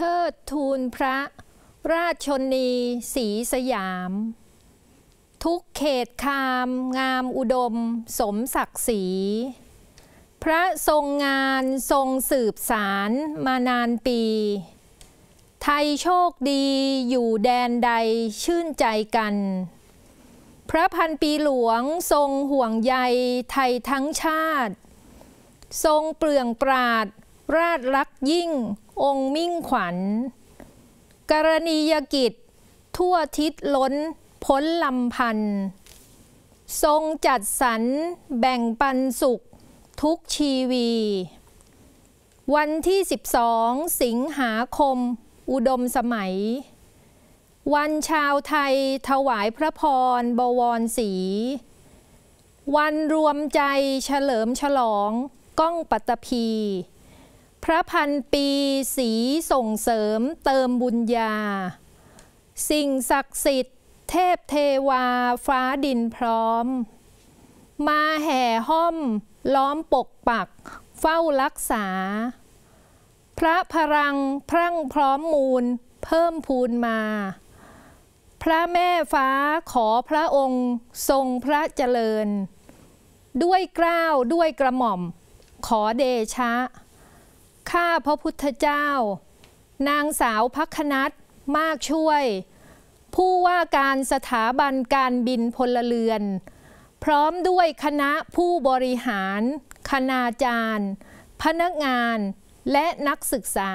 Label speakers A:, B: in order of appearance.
A: เทิดทูลพระราชชน
B: ีสีสยาม ทุกเขตคาม งามอุดม สมศักดิ์ศรีพระทรงงานทรงสืบสารมานานปี ไทยโชคดีอยู่แดนใดชื่นใจกัน พระพันปีหลวงทรงห่วงใยไทยทั้งชาติ ทรงเปลืองปราดราชลักยิ่ง องค์มิ่งขวัญกรณียกิจ ทั่วทิศล้นพ้นลำพันทรงจัดสรรแบ่งปันสุข ทุกชีวี วันที่12สิงหาคม อุดมสมัย วันชาวไทยถวายพระพร บวรศรีวันรวมใจเฉลิมฉลอง ก้องปัตตภีพระพันปีสีส่งเสริมเติมบุญญา สิ่งศักดิ์สิทธิ์ เทพเทวาฟ้าดินพร้อม มาแห่ห้อม ล้อมปกปัก เฝ้ารักษา พระพรังพรั่งพร้อมมูลเพิ่มพูนมา พระแม่ฟ้าขอพระองค์ ทรงพระเจริญ ด้วยกล้าวด้วยกระหม่อม ขอเดชะข้าพระพุทธเจ้า นางสาวพักนัทมากช่วย ผู้ว่าการสถาบันการบินพลเรือน พร้อมด้วยคณะผู้บริหาร คณาจารย์ พนักงาน
A: และนักศึกษา